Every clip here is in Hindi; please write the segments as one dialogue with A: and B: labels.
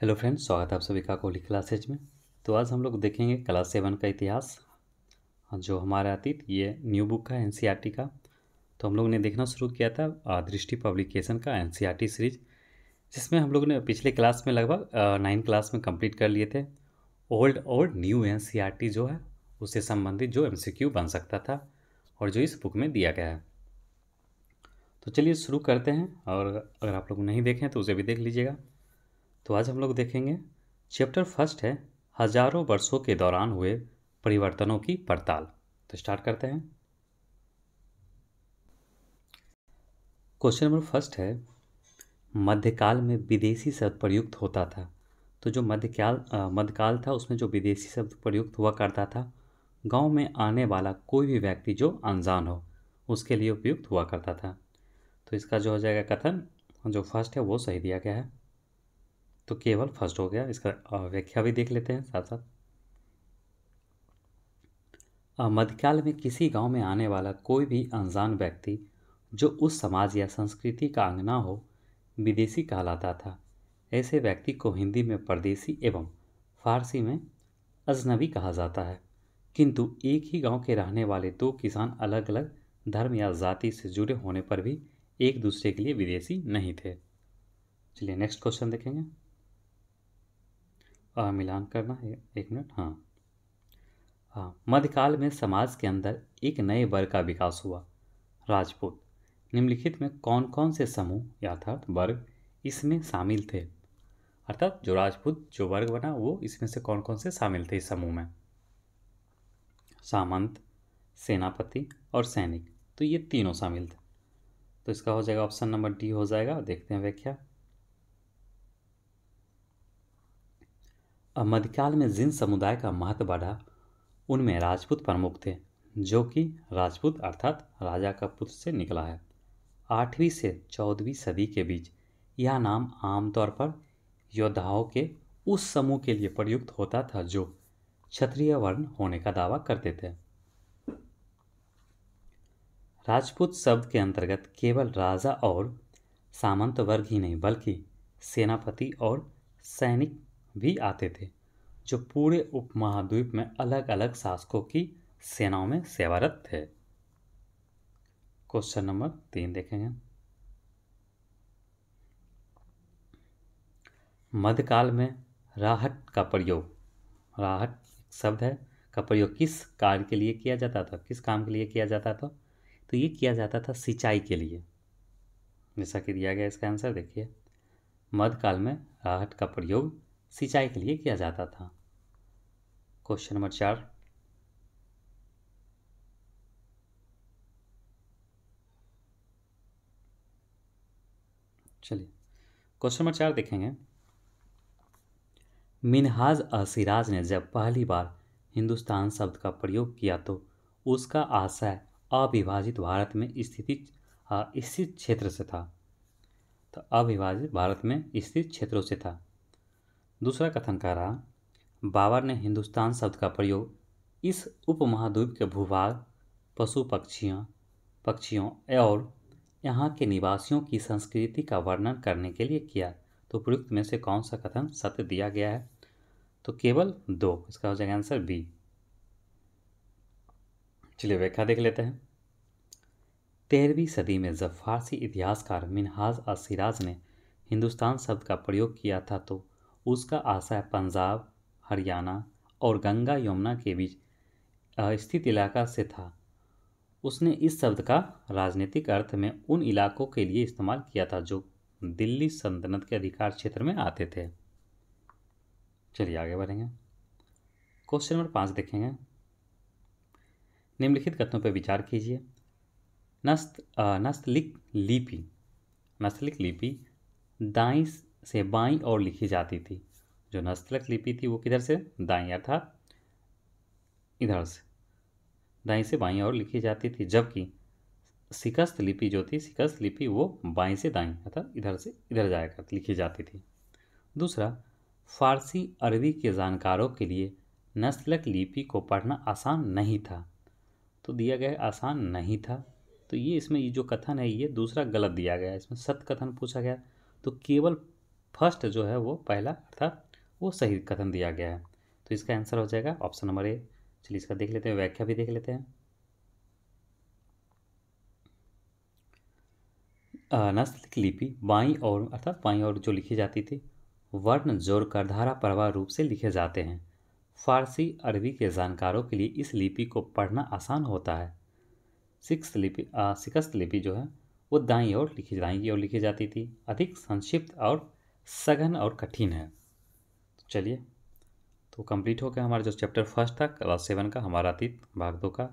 A: हेलो फ्रेंड्स स्वागत है आप सभी का कोहली क्लासेज में तो आज हम लोग देखेंगे क्लास सेवन का इतिहास जो हमारा अतीत ये न्यू बुक है एनसीईआरटी e का तो हम लोग ने देखना शुरू किया था दृष्टि पब्लिकेशन का एनसीईआरटी e सीरीज जिसमें हम लोग ने पिछले क्लास में लगभग नाइन क्लास में कंप्लीट कर लिए थे ओल्ड और न्यू एन e जो है उससे संबंधित जो एम बन सकता था और जो इस बुक में दिया गया है तो चलिए शुरू करते हैं और अगर आप लोग नहीं देखें तो उसे भी देख लीजिएगा तो आज हम लोग देखेंगे चैप्टर फर्स्ट है हजारों वर्षों के दौरान हुए परिवर्तनों की पड़ताल तो स्टार्ट करते हैं क्वेश्चन नंबर फर्स्ट है मध्यकाल में विदेशी शब्द प्रयुक्त होता था तो जो मध्यकाल मध्यकाल था उसमें जो विदेशी शब्द प्रयुक्त हुआ करता था गांव में आने वाला कोई भी व्यक्ति जो अनजान हो उसके लिए उपयुक्त हुआ करता था तो इसका जो हो जाएगा कथन जो फर्स्ट है वो सही दिया गया है तो केवल फर्स्ट हो गया इसका व्याख्या भी देख लेते हैं साथ साथ मध्यकाल में किसी गांव में आने वाला कोई भी अनजान व्यक्ति जो उस समाज या संस्कृति का अंगना हो विदेशी कहलाता था ऐसे व्यक्ति को हिंदी में परदेशी एवं फारसी में अजनबी कहा जाता है किंतु एक ही गांव के रहने वाले दो किसान अलग अलग धर्म या जाति से जुड़े होने पर भी एक दूसरे के लिए विदेशी नहीं थे चलिए नेक्स्ट क्वेश्चन देखेंगे आ, मिलान करना है एक मिनट हाँ हाँ मध्यकाल में समाज के अंदर एक नए वर्ग का विकास हुआ राजपूत निम्नलिखित में कौन कौन से समूह यथार्थ वर्ग इसमें शामिल थे अर्थात जो राजपूत जो वर्ग बना वो इसमें से कौन कौन से शामिल थे इस समूह में सामंत सेनापति और सैनिक तो ये तीनों शामिल थे तो इसका हो जाएगा ऑप्शन नंबर डी हो जाएगा देखते हैं व्याख्या मध्यकाल में जिन समुदाय का महत्व बढ़ा उनमें राजपूत प्रमुख थे जो कि राजपूत अर्थात राजा का पुत्र से निकला है आठवीं से चौदहवीं सदी के बीच यह नाम आमतौर पर योद्धाओं के उस समूह के लिए प्रयुक्त होता था जो क्षत्रिय वर्ण होने का दावा करते थे राजपूत शब्द के अंतर्गत केवल राजा और सामंत वर्ग ही नहीं बल्कि सेनापति और सैनिक भी आते थे जो पूरे उपमहाद्वीप में अलग अलग शासकों की सेनाओं में सेवारत थे क्वेश्चन नंबर तीन देखेंगे मध्यकाल में राहट का प्रयोग राहट एक शब्द है का प्रयोग किस कार्य के लिए किया जाता था किस काम के लिए किया जाता था तो ये किया जाता था सिंचाई के लिए जैसा कि दिया गया इसका आंसर देखिए मध्यकाल में राहट का प्रयोग सिंचाई के लिए किया जाता था क्वेश्चन नंबर चार चलिए क्वेश्चन नंबर चार देखेंगे मिनहाज असिराज ने जब पहली बार हिंदुस्तान शब्द का प्रयोग किया तो उसका आशय अविभाजित भारत में स्थिति स्थित क्षेत्र से था तो अविभाजित भारत में स्थित क्षेत्रों से था दूसरा कथन कह रहा बाबर ने हिंदुस्तान शब्द का प्रयोग इस उपमहाद्वीप के भूभाग पशु पक्षियों पक्षियों और यहाँ के निवासियों की संस्कृति का वर्णन करने के लिए किया तो प्रयुक्त में से कौन सा कथन सत्य दिया गया है तो केवल दो इसका हो जाएगा आंसर बी चलिए व्याख्या देख लेते हैं तेरहवीं सदी में जब फारसी इतिहासकार मिनहाज असिराज ने हिंदुस्तान शब्द का प्रयोग किया था तो उसका आशा पंजाब हरियाणा और गंगा यमुना के बीच स्थित इलाका से था उसने इस शब्द का राजनीतिक अर्थ में उन इलाकों के लिए इस्तेमाल किया था जो दिल्ली सल्तनत के अधिकार क्षेत्र में आते थे चलिए आगे बढ़ेंगे क्वेश्चन नंबर पाँच देखेंगे निम्नलिखित कथनों पर विचार कीजिए नस्त नस्तलिक लिपि नस्तलिक लिपि दाइस से बाई और लिखी जाती थी जो नस्तलक लिपि थी वो किधर से दाई अर्थात इधर से दाई से बाई और लिखी जाती थी जबकि शिकस्त लिपि जो थी शिकस्त लिपि वो बाई से दाई अर्थात इधर से इधर जाया करती लिखी जाती थी दूसरा फारसी अरबी के जानकारों के लिए नस्लक लिपि को पढ़ना आसान नहीं था तो दिया गया आसान नहीं था तो ये इसमें ये जो कथन है ये दूसरा गलत दिया गया इसमें सत्य कथन पूछा गया तो केवल फर्स्ट जो है वो पहला अर्थात वो सही कथन दिया गया है तो इसका आंसर हो जाएगा ऑप्शन नंबर ए चलिए इसका देख लेते हैं व्याख्या भी देख लेते हैं नस्लिक लिपि बाई और अर्थात बाई और जो लिखी जाती थी वर्ण जोड़कर धारा प्रवाह रूप से लिखे जाते हैं फारसी अरबी के जानकारों के लिए इस लिपि को पढ़ना आसान होता है सिक्स लिपि सिकस्त लिपि जो है वो दाई और लिखी दाई की ओर लिखी जाती थी अधिक संक्षिप्त और सघन और कठिन है तो चलिए तो कंप्लीट हो गया हमारा जो चैप्टर फर्स्ट था क्लास सेवन का हमारा अतीत भाग दो का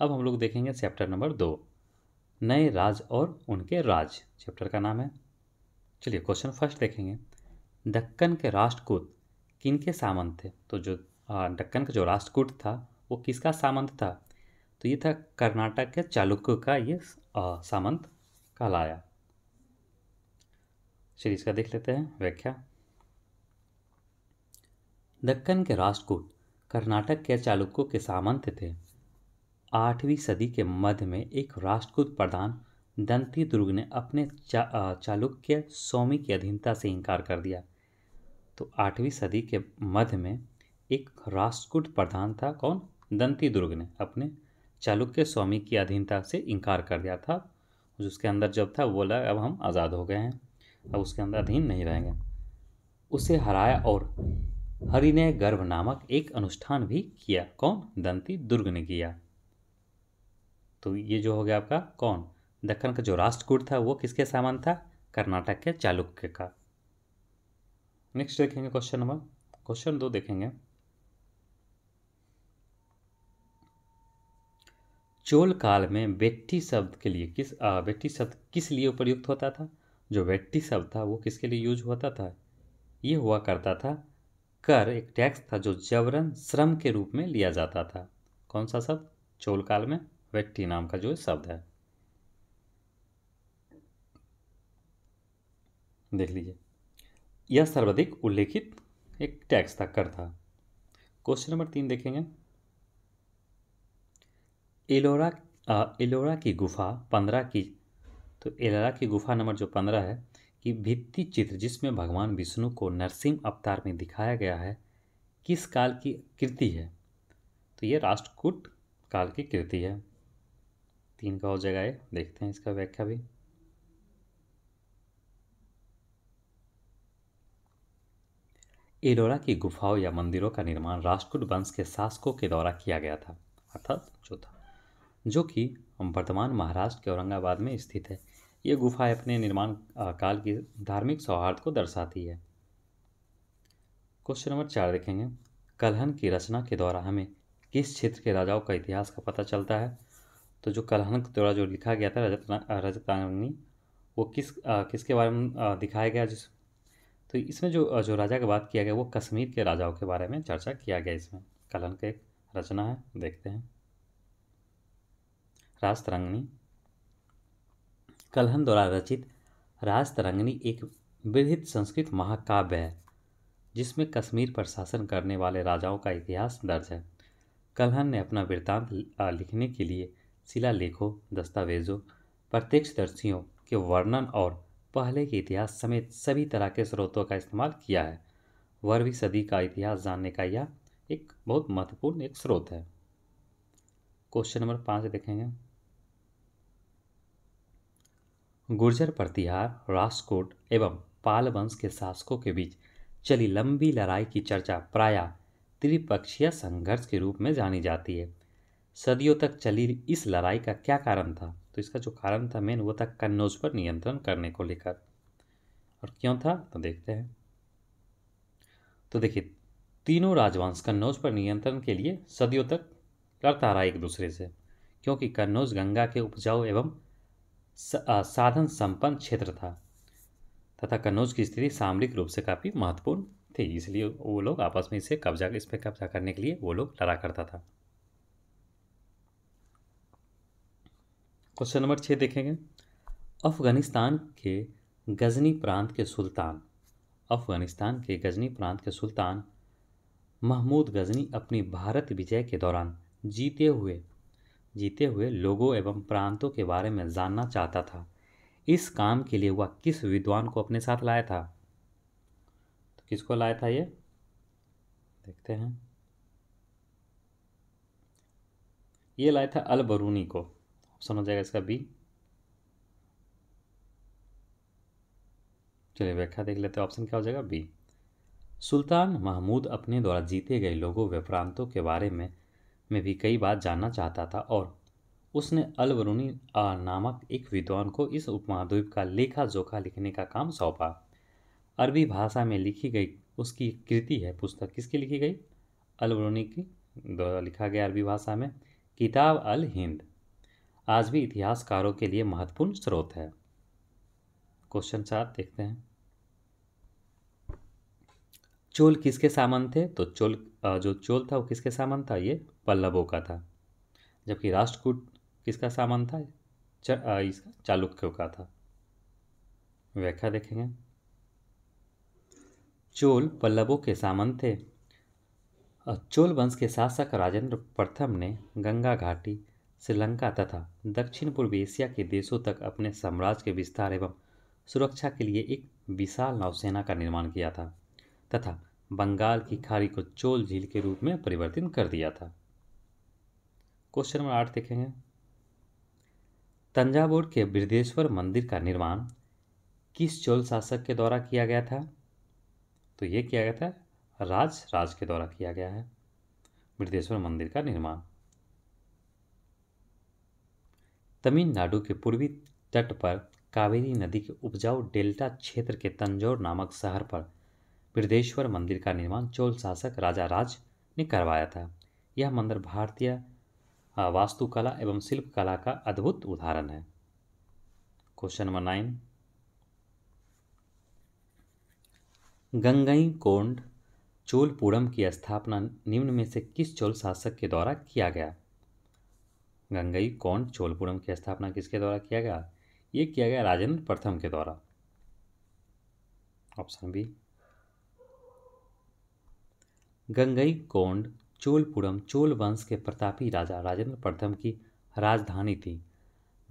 A: अब हम लोग देखेंगे चैप्टर नंबर दो नए राज और उनके राज चैप्टर का नाम है चलिए क्वेश्चन फर्स्ट देखेंगे दक्कन के राष्ट्रकूट किन के सामंत थे तो जो दक्कन का जो राष्ट्रकूट था वो किसका सामंत था तो ये था कर्नाटक के चालुक्य का ये सामंत कहलाया सीरीज का देख लेते हैं व्याख्या दक्कन के राष्ट्रकूट कर्नाटक के चालुक्यों के सामंत थे आठवीं सदी के मध्य में एक राष्ट्रकूट प्रधान दंती दुर्ग ने अपने चा, चालुक्य स्वामी की अधीनता से इनकार कर दिया तो आठवीं सदी के मध्य में एक राष्ट्रकूट प्रधान था कौन दंती दुर्ग ने अपने चालुक्य स्वामी की अधीनता से इनकार कर दिया था उसके अंदर जब था वो बोला अब हम आज़ाद हो गए हैं अब उसके अंदर अधीन नहीं रहेंगे उसे हराया और ने गर्भ नामक एक अनुष्ठान भी किया कौन दंती दुर्ग ने किया तो ये जो हो गया आपका कौन दक्कन का जो राष्ट्रकूट था वो किसके सामान था कर्नाटक के चालुक्य का नेक्स्ट देखेंगे क्वेश्चन नंबर क्वेश्चन दो देखेंगे चोल काल में बेट्टी शब्द के लिए किस आ, बेट्टी शब्द किस लिए उपयुक्त होता था जो व्यक्ति शब्द था वो किसके लिए यूज होता था ये हुआ करता था कर एक टैक्स था जो जबरन श्रम के रूप में लिया जाता था कौन सा शब्द चोल काल में व्यक्ति नाम का जो शब्द है देख लीजिए यह सर्वाधिक उल्लेखित एक टैक्स था कर था क्वेश्चन नंबर तीन देखेंगे एलोरा एलोरा की गुफा पंद्रह की तो एलारा की गुफा नंबर जो पंद्रह है कि भित्ति चित्र जिसमें भगवान विष्णु को नरसिंह अवतार में दिखाया गया है किस काल की कृति है तो ये राष्ट्रकूट काल की कृति है तीन का हो जाएगा ये देखते हैं इसका व्याख्या भी एलोरा की गुफाओं या मंदिरों का निर्माण राष्ट्रकूट वंश के शासकों के द्वारा किया गया था अर्थात जो था जो कि वर्तमान महाराष्ट्र के औरंगाबाद में स्थित है ये गुफाएँ अपने निर्माण काल की धार्मिक सौहार्द को दर्शाती है क्वेश्चन नंबर चार देखेंगे कलहन की रचना के द्वारा हमें किस क्षेत्र के राजाओं का इतिहास का पता चलता है तो जो कलहन के द्वारा जो लिखा गया था रजत रजतांगनी वो किस आ, किसके बारे में दिखाया गया जिस तो इसमें जो जो राजा का बात किया गया वो कश्मीर के राजाओं के बारे में चर्चा किया गया इसमें कलहन का एक रचना है देखते हैं रास तरंगनी कलहन द्वारा रचित रास तरंगनी एक विधित संस्कृत महाकाव्य है जिसमें कश्मीर पर शासन करने वाले राजाओं का इतिहास दर्ज है कलहन ने अपना वृत्तांत लिखने के लिए शिला लेखों दस्तावेजों प्रत्यक्षदर्शियों के वर्णन और पहले के इतिहास समेत सभी तरह के स्रोतों का इस्तेमाल किया है वर्वी सदी का इतिहास जानने का यह एक बहुत महत्वपूर्ण एक स्रोत है क्वेश्चन नंबर पाँच देखेंगे गुर्जर प्रतिहार राजकोट एवं पाल वंश के शासकों के बीच चली लंबी लड़ाई की चर्चा प्रायः त्रिपक्षीय संघर्ष के रूप में जानी जाती है सदियों तक चली इस लड़ाई का क्या कारण था तो इसका जो कारण था मेन वो था कन्नौज पर नियंत्रण करने को लेकर और क्यों था तो देखते हैं तो देखिए तीनों राजवंश कन्नौज पर नियंत्रण के लिए सदियों तक लड़ता रहा एक दूसरे से क्योंकि कन्नौज गंगा के उपजाऊ एवं साधन संपन्न क्षेत्र था तथा कन्नौज की स्थिति सामरिक रूप से काफ़ी महत्वपूर्ण थी इसलिए वो लोग आपस में इसे कब्जा इस पर कब्जा करने के लिए वो लोग लड़ा करता था क्वेश्चन नंबर छः देखेंगे अफगानिस्तान के गजनी प्रांत के सुल्तान अफगानिस्तान के गजनी प्रांत के सुल्तान महमूद गजनी अपनी भारत विजय के दौरान जीते हुए जीते हुए लोगों एवं प्रांतों के बारे में जानना चाहता था इस काम के लिए वह किस विद्वान को अपने साथ लाया था तो किसको लाया था ये देखते हैं ये लाया था अल बरूनी को ऑप्शन हो जाएगा इसका बी चलिए व्याख्या देख लेते हैं ऑप्शन क्या हो जाएगा बी सुल्तान महमूद अपने द्वारा जीते गए लोगों व प्रांतों के बारे में में भी कई बार जानना चाहता था और उसने अलवरुणी नामक एक विद्वान को इस उपमहाद्वीप का लेखा जोखा लिखने का काम सौंपा अरबी भाषा में लिखी गई उसकी कृति है पुस्तक किसकी लिखी गई अलवरुणी की द्वारा लिखा गया अरबी भाषा में किताब अल हिंद आज भी इतिहासकारों के लिए महत्वपूर्ण स्रोत है क्वेश्चन सात देखते हैं चोल किसके सामंत थे तो चोल जो चोल था वो किसके सामान था ये पल्लवों का था जबकि राष्ट्रकूट किसका सामान था इसका चालुक्यों का था व्याख्या देखेंगे चोल पल्लवों के सामान थे चोल वंश के शासक राजेंद्र प्रथम ने गंगा घाटी श्रीलंका तथा दक्षिण पूर्व एशिया के देशों तक अपने साम्राज्य के विस्तार एवं सुरक्षा के लिए एक विशाल नौसेना का निर्माण किया था तथा बंगाल की खाड़ी को चोल झील के रूप में परिवर्तित कर दिया था क्वेश्चन नंबर आठ देखेंगे तंजावुर के बृदेश्वर मंदिर का निर्माण किस चोल शासक के द्वारा किया गया था तो ये किया गया था राज राज के द्वारा किया गया है बृदेश्वर मंदिर का निर्माण तमिलनाडु के पूर्वी तट पर कावेरी नदी के उपजाऊ डेल्टा क्षेत्र के तंजौर नामक शहर पर बृदेश्वर मंदिर का निर्माण चोल शासक राजा राज ने करवाया था यह मंदिर भारतीय वास्तुकला एवं शिल्पकला का अद्भुत उदाहरण है क्वेश्चन नंबर नाइन गंगई कोंड चोलपुरम की स्थापना निम्न में से किस चोल शासक के द्वारा किया गया गंगई कोंड चोलपुरम की स्थापना किसके द्वारा किया गया ये किया गया राजेंद्र प्रथम के द्वारा ऑप्शन बी गंगई कोंड चोलपुरम चोल वंश के प्रतापी राजा राजेंद्र प्रथम की राजधानी थी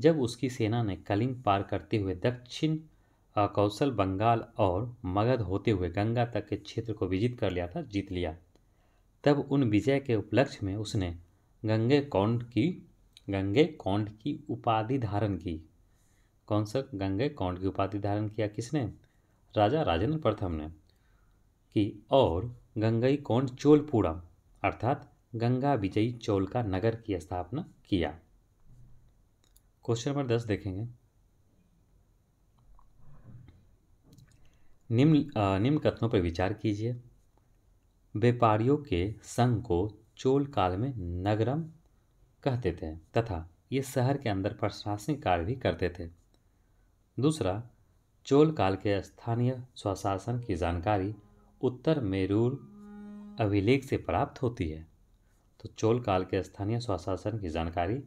A: जब उसकी सेना ने कलिंग पार करते हुए दक्षिण कौशल बंगाल और मगध होते हुए गंगा तक के क्षेत्र को विजित कर लिया था जीत लिया तब उन विजय के उपलक्ष्य में उसने गंगे कौंड की गंगे कौंड की उपाधि धारण की कौन सा गंगे कौंड की उपाधि धारण किया किसने राजा राजेंद्र प्रथम ने की और गंगई कोंड चोलपुरम अर्थात गंगा विजयी चोल का नगर की स्थापना किया क्वेश्चन नंबर दस देखेंगे निम्न निम्न कथनों पर विचार कीजिए व्यापारियों के संघ को चोल काल में नगरम कहते थे तथा ये शहर के अंदर प्रशासनिक कार्य भी करते थे दूसरा चोल काल के स्थानीय स्वशासन की जानकारी उत्तर मेरूर अभिलेख से प्राप्त होती है तो चोल काल के स्थानीय स्वशासन की जानकारी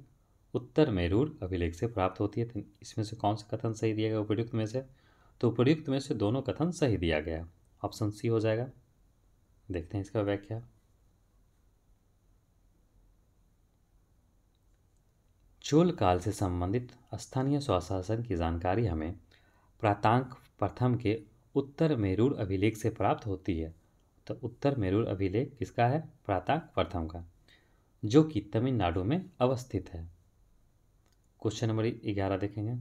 A: उत्तर मेरूर अभिलेख से प्राप्त होती है तो इसमें से कौन सा कथन सही दिया गया उपयुक्त में से तो उपयुक्त में से दोनों कथन सही दिया गया ऑप्शन सी हो जाएगा देखते हैं इसका व्याख्या चोल काल से संबंधित स्थानीय स्वशासन की जानकारी हमें प्रातांक प्रथम के उत्तर मेरूर अभिलेख से प्राप्त होती है तो उत्तर मेरूर अभिलेख किसका है प्राता प्रथम का जो कि तमिलनाडु में अवस्थित है क्वेश्चन नंबर ग्यारह देखेंगे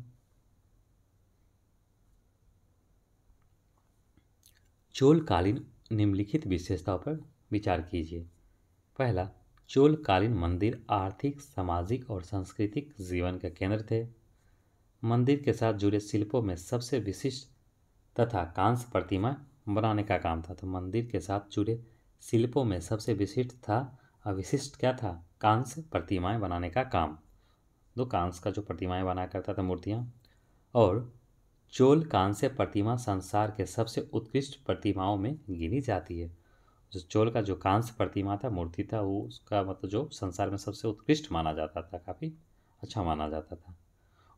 A: चोलकालीन निम्नलिखित विशेषताओं पर विचार कीजिए पहला चोलकालीन मंदिर आर्थिक सामाजिक और सांस्कृतिक जीवन का केंद्र थे मंदिर के साथ जुड़े शिल्पों में सबसे विशिष्ट तथा कांस्य प्रतिमा बनाने का काम था तो मंदिर के साथ जुड़े शिल्पों में सबसे विशिष्ट था अविशिष्ट क्या था कांस्य प्रतिमाएं बनाने का काम दो तो कांस का जो प्रतिमाएं बना करता था मूर्तियाँ और चोल कांस्य प्रतिमा संसार के सबसे उत्कृष्ट प्रतिमाओं में गिनी जाती है जो चोल का जो कांस्य प्रतिमा था मूर्ति था वो उसका मतलब जो संसार में सबसे उत्कृष्ट माना जाता था काफ़ी अच्छा माना जाता था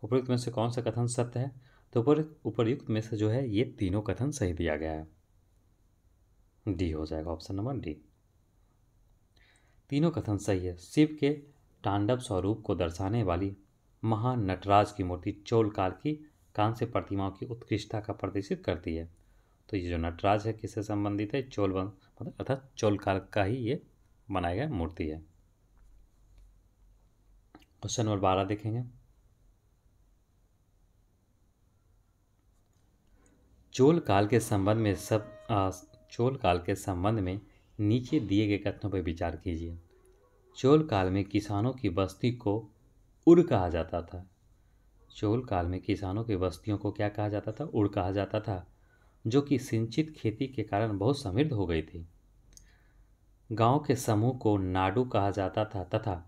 A: उपयुक्त में से कौन सा कथन सत्य है तो ऊपर उपरयुक्त में से जो है ये तीनों कथन सही दिया गया है डी हो जाएगा ऑप्शन नंबर डी तीनों कथन सही है शिव के तांडव स्वरूप को दर्शाने वाली महान नटराज की मूर्ति चोल काल की कांस्य प्रतिमाओं की उत्कृष्टता का प्रदर्शित करती है तो ये जो नटराज है किससे संबंधित है चोल मतलब अर्थात चोल काल का ही ये बनाया गया मूर्ति है क्वेश्चन नंबर बारह देखेंगे चोल काल के संबंध में सब आ, चोल काल के संबंध में नीचे दिए गए कथनों पर विचार कीजिए चोल काल में किसानों की बस्ती को उड़ कहा जाता था चोल काल में किसानों की बस्तियों को क्या कहा जाता था उड़ कहा जाता था जो कि सिंचित खेती के कारण बहुत समृद्ध हो गई थी गांव के समूह को नाडू कहा जाता था तथा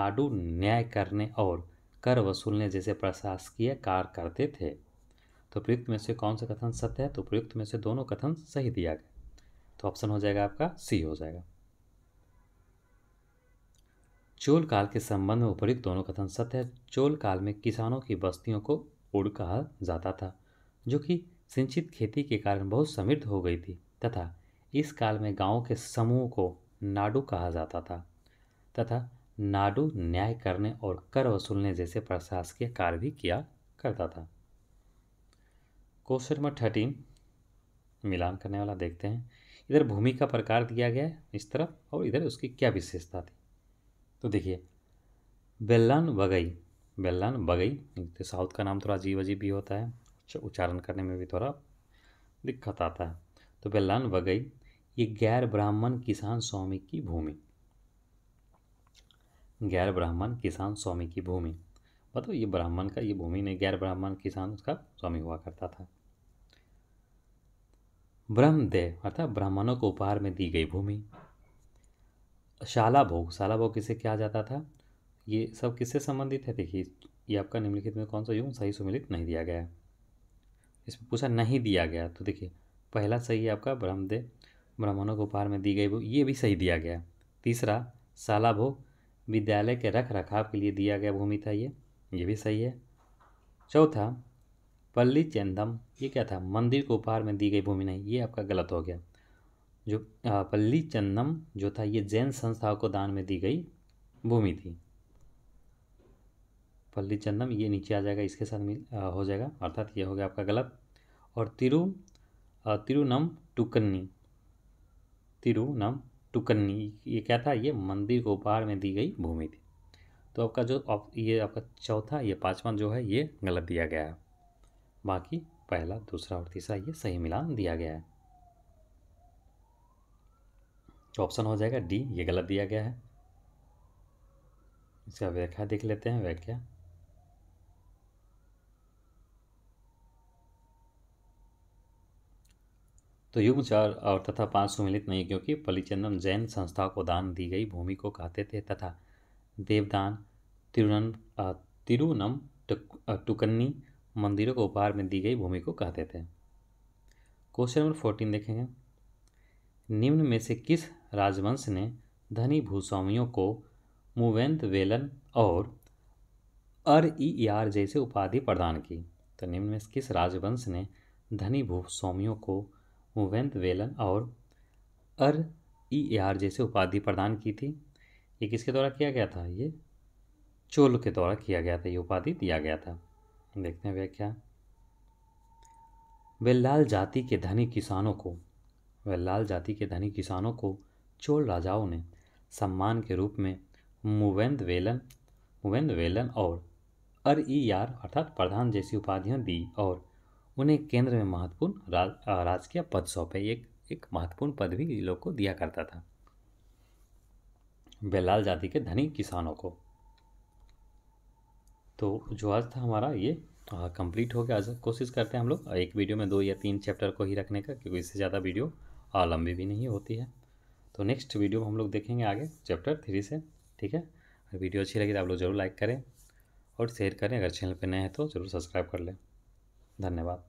A: नाडू न्याय करने और कर वसूलने जैसे प्रशासकीय कार्य करते थे तो प्रयुक्त में से कौन सा कथन सत्य है तो प्रयुक्त में से दोनों कथन सही दिया गया तो ऑप्शन हो जाएगा आपका सी हो जाएगा चोल काल के संबंध में उपयुक्त दोनों कथन सत्य है चोल काल में किसानों की बस्तियों को उड़ कहा जाता था जो कि सिंचित खेती के कारण बहुत समृद्ध हो गई थी तथा इस काल में गांवों के समूह को नाडू कहा जाता था तथा नाडू न्याय करने और कर वसूलने जैसे प्रशासकीय कार्य भी किया करता था क्वेश्चन नंबर थर्टीन मिलान करने वाला देखते हैं इधर भूमि का प्रकार दिया गया है इस तरफ और इधर उसकी क्या विशेषता थी तो देखिए बेल्लान बगई बेल्लान बगई तो साउथ का नाम थोड़ा अजीब अजीब भी होता है अच्छा, उच्चारण करने में भी थोड़ा दिक्कत आता है तो बेल्लान बगई ये गैर ब्राह्मण किसान स्वामी की भूमि गैर ब्राह्मण किसान स्वामी की भूमि बताओ ये ब्राह्मण का ये भूमि नहीं गैर ब्राह्मण किसान उसका स्वामी हुआ करता था ब्रह्मदेव अर्थात ब्राह्मणों को उपहार में दी गई भूमि शाला भोग शाला भोग किसे क्या जाता था ये सब किससे संबंधित है देखिए ये आपका निम्नलिखित में कौन सा यूं सही सुमिलित नहीं दिया गया है इसमें पूछा नहीं दिया गया तो देखिए पहला सही है आपका ब्रह्मदेव ब्राह्मणों को उपहार में दी गई भूमि ये भी सही दिया गया तीसरा शाला भोग विद्यालय के रख रखाव के लिए दिया गया भूमि था ये ये भी सही है चौथा पल्ली चेंदम ये क्या था मंदिर को उपहार में दी गई भूमि नहीं ये आपका गलत हो गया जो पल्ली चंदम जो था ये जैन संस्थाओं को दान में दी गई भूमि थी पल्ली चंदम ये नीचे आ जाएगा इसके साथ मिल आ, हो जाएगा अर्थात ये हो गया आपका गलत और तिरु तिरुनम टुकन्नी तिरुनम टुकन्नी ये क्या था ये मंदिर को उपहार में दी गई भूमि थी तो आपका जो आप, ये आपका चौथा ये पांचवा जो है ये गलत दिया गया है बाकी पहला दूसरा और तीसरा ये सही मिलान दिया गया है तो ऑप्शन हो जाएगा डी ये गलत दिया गया है इसका व्याख्या देख लेते हैं व्याख्या तो युग चार और तथा पाँच सुमिलित नहीं क्योंकि पलिचंदम जैन संस्था को दान दी गई भूमि को कहते थे तथा देवदान तिरुनम तिरुनम टुकन्नी मंदिरों को उपहार में दी गई भूमि को कहते थे क्वेश्चन नंबर फोर्टीन देखेंगे निम्न में से किस राजवंश ने धनी भूस्वामियों को मुवेंद वेलन और अर ई आर जैसे उपाधि प्रदान की तो निम्न में से किस राजवंश ने धनी भूस्वामियों को मुवेंद वेलन और अर ई आर जैसे उपाधि प्रदान की थी ये किसके द्वारा किया गया था ये चोल के द्वारा किया गया था ये उपाधि दिया गया था देखते हैं व्याख्या लाल जाति के धनी किसानों को लाल जाति के धनी किसानों को चोल राजाओं ने सम्मान के रूप में मुवेंद वेलन मुवेंद वेलन और अर ई आर अर्थात प्रधान जैसी उपाधियां दी और उन्हें केंद्र में महत्वपूर्ण राज, राजकीय पद सौंपे एक एक महत्वपूर्ण पद भी लोग को दिया करता था बेलाल जाति के धनी किसानों को तो जो आज था हमारा ये कंप्लीट हो गया आज कोशिश करते हैं हम लोग एक वीडियो में दो या तीन चैप्टर को ही रखने का क्योंकि इससे ज़्यादा वीडियो लंबी भी नहीं होती है तो नेक्स्ट वीडियो हम लोग देखेंगे आगे चैप्टर थ्री से ठीक है वीडियो अच्छी लगी तो आप लोग जरूर लाइक करें और शेयर करें अगर चैनल पर नए हैं तो ज़रूर सब्सक्राइब कर लें धन्यवाद